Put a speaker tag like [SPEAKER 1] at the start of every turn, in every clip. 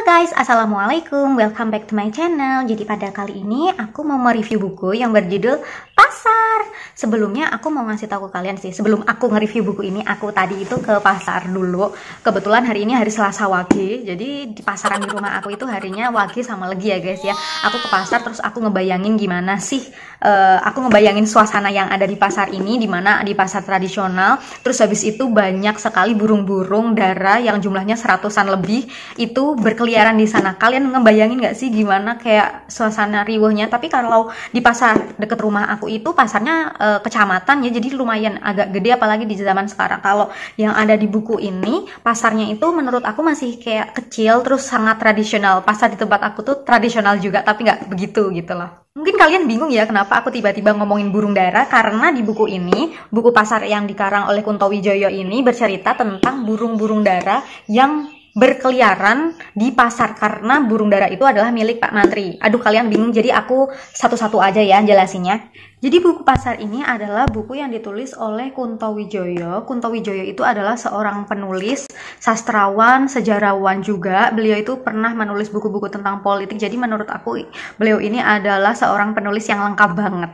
[SPEAKER 1] Halo guys, Assalamualaikum, welcome back to my channel Jadi pada kali ini aku mau mereview buku yang berjudul Pasar Sebelumnya aku mau ngasih tahu ke kalian sih, sebelum aku nge-review buku ini Aku tadi itu ke pasar dulu Kebetulan hari ini hari Selasa Wage Jadi di pasaran di rumah aku itu harinya Wage sama Legi ya guys ya Aku ke pasar terus aku ngebayangin gimana sih uh, Aku ngebayangin suasana yang ada di pasar ini Dimana di pasar tradisional Terus habis itu banyak sekali burung-burung darah yang jumlahnya seratusan lebih Itu berkeliling berkeliaran di sana kalian ngebayangin nggak sih gimana kayak suasana riuhnya tapi kalau di pasar deket rumah aku itu pasarnya e, kecamatan ya jadi lumayan agak gede apalagi di zaman sekarang kalau yang ada di buku ini pasarnya itu menurut aku masih kayak kecil terus sangat tradisional pasar di tempat aku tuh tradisional juga tapi nggak begitu gitu loh Mungkin kalian bingung ya kenapa aku tiba-tiba ngomongin burung dara karena di buku ini, buku pasar yang dikarang oleh Kunto Wijoyo ini bercerita tentang burung-burung dara yang berkeliaran di pasar karena burung dara itu adalah milik Pak Mantri. Aduh kalian bingung jadi aku satu-satu aja ya jelasinnya. Jadi buku pasar ini adalah buku yang ditulis oleh Kunto Wijoyo. Kunto Wijoyo itu adalah seorang penulis, sastrawan, sejarawan juga. Beliau itu pernah menulis buku-buku tentang politik. Jadi menurut aku beliau ini adalah seorang penulis yang lengkap banget.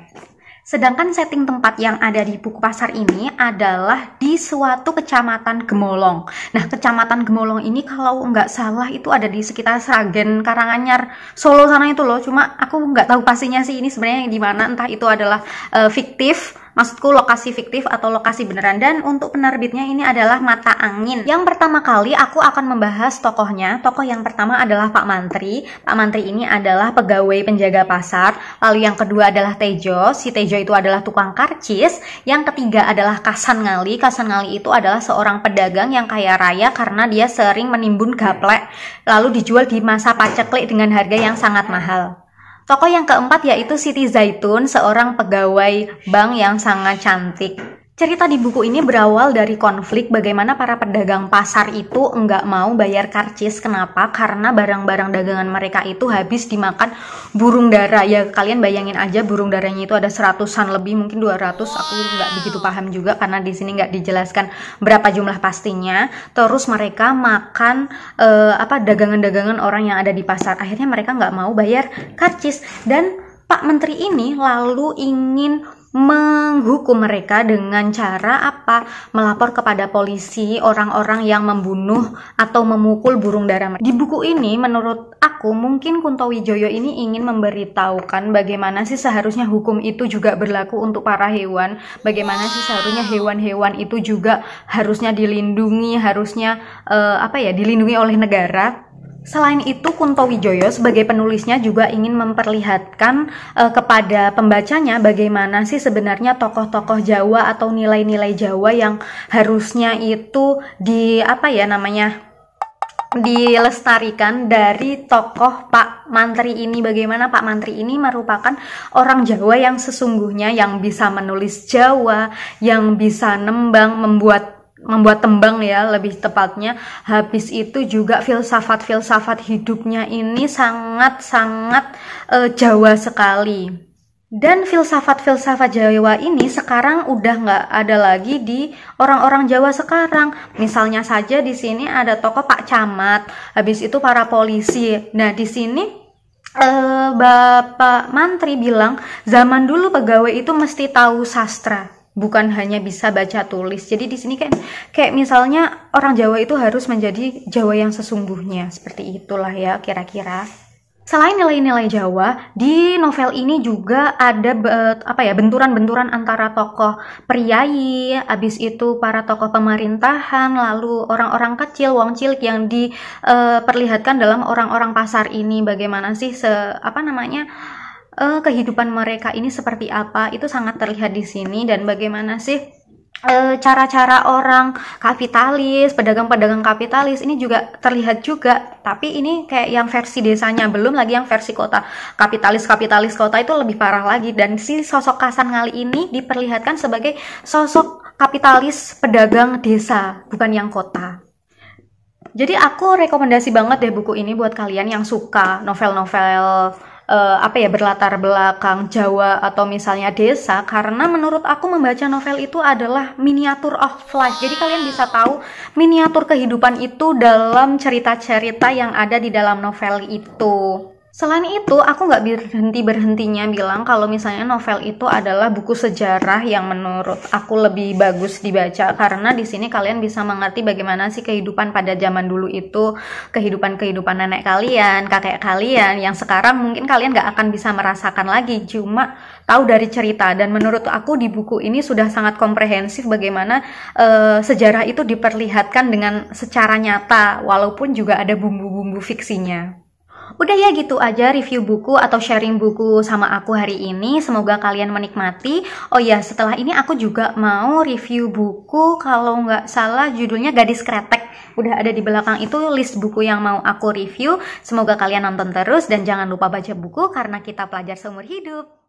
[SPEAKER 1] Sedangkan setting tempat yang ada di buku pasar ini adalah di suatu kecamatan Gemolong. Nah, kecamatan Gemolong ini kalau nggak salah itu ada di sekitar Sragen, Karanganyar, Solo sana itu loh. Cuma aku nggak tahu pastinya sih ini sebenarnya di mana. Entah itu adalah uh, fiktif Maksudku lokasi fiktif atau lokasi beneran dan untuk penerbitnya ini adalah Mata Angin. Yang pertama kali aku akan membahas tokohnya. Tokoh yang pertama adalah Pak Mantri. Pak Mantri ini adalah pegawai penjaga pasar. Lalu yang kedua adalah Tejo. Si Tejo itu adalah tukang karcis. Yang ketiga adalah Kasan Ngali. Kasan Ngali itu adalah seorang pedagang yang kaya raya karena dia sering menimbun gaplek lalu dijual di masa paceklik dengan harga yang sangat mahal. Tokoh yang keempat yaitu Siti Zaitun, seorang pegawai bank yang sangat cantik. Cerita di buku ini berawal dari konflik bagaimana para pedagang pasar itu enggak mau bayar karcis. Kenapa? Karena barang-barang dagangan mereka itu habis dimakan burung dara. Ya kalian bayangin aja burung daranya itu ada seratusan lebih, mungkin 200. Aku nggak begitu paham juga karena di sini nggak dijelaskan berapa jumlah pastinya. Terus mereka makan eh, apa dagangan-dagangan orang yang ada di pasar. Akhirnya mereka nggak mau bayar karcis dan Pak Menteri ini lalu ingin menghukum mereka dengan cara apa? Melapor kepada polisi orang-orang yang membunuh atau memukul burung darah. Di buku ini menurut aku mungkin Kunto Wijoyo ini ingin memberitahukan bagaimana sih seharusnya hukum itu juga berlaku untuk para hewan, bagaimana sih seharusnya hewan-hewan itu juga harusnya dilindungi, harusnya uh, apa ya, dilindungi oleh negara Selain itu, Kunto Wijoyo sebagai penulisnya juga ingin memperlihatkan e, kepada pembacanya bagaimana sih sebenarnya tokoh-tokoh Jawa atau nilai-nilai Jawa yang harusnya itu di apa ya namanya dilestarikan dari tokoh Pak Mantri ini bagaimana Pak Mantri ini merupakan orang Jawa yang sesungguhnya yang bisa menulis Jawa, yang bisa nembang, membuat membuat tembang ya lebih tepatnya habis itu juga filsafat-filsafat hidupnya ini sangat-sangat e, Jawa sekali dan filsafat-filsafat Jawa ini sekarang udah nggak ada lagi di orang-orang Jawa sekarang misalnya saja di sini ada toko Pak Camat habis itu para polisi nah di sini Uh, Bapak Mantri bilang zaman dulu pegawai itu mesti tahu sastra bukan hanya bisa baca tulis. Jadi di sini kan kayak misalnya orang Jawa itu harus menjadi Jawa yang sesungguhnya, seperti itulah ya kira-kira. Selain nilai-nilai Jawa, di novel ini juga ada apa ya benturan-benturan antara tokoh priayi, abis itu para tokoh pemerintahan, lalu orang-orang kecil, wong cilik yang diperlihatkan eh, dalam orang-orang pasar ini bagaimana sih se apa namanya uh, kehidupan mereka ini seperti apa itu sangat terlihat di sini dan bagaimana sih cara eh, cara-cara orang kapitalis, pedagang-pedagang kapitalis ini juga terlihat juga, tapi ini kayak yang versi desanya belum lagi yang versi kota. Kapitalis-kapitalis kota itu lebih parah lagi dan si sosok Kasan Ngali ini diperlihatkan sebagai sosok kapitalis pedagang desa, bukan yang kota. Jadi aku rekomendasi banget deh buku ini buat kalian yang suka novel-novel uh, apa ya berlatar belakang Jawa atau misalnya desa karena menurut aku membaca novel itu adalah miniatur of life. Jadi kalian bisa tahu miniatur kehidupan itu dalam cerita-cerita yang ada di dalam novel itu. Selain itu, aku nggak berhenti-berhentinya bilang kalau misalnya novel itu adalah buku sejarah yang menurut aku lebih bagus dibaca karena di sini kalian bisa mengerti bagaimana sih kehidupan pada zaman dulu itu, kehidupan-kehidupan nenek kalian, kakek kalian yang sekarang mungkin kalian nggak akan bisa merasakan lagi, cuma tahu dari cerita dan menurut aku di buku ini sudah sangat komprehensif bagaimana uh, sejarah itu diperlihatkan dengan secara nyata walaupun juga ada bumbu-bumbu fiksinya. Udah ya gitu aja review buku atau sharing buku sama aku hari ini. Semoga kalian menikmati. Oh ya, setelah ini aku juga mau review buku kalau nggak salah judulnya Gadis Kretek. Udah ada di belakang itu list buku yang mau aku review. Semoga kalian nonton terus dan jangan lupa baca buku karena kita pelajar seumur hidup.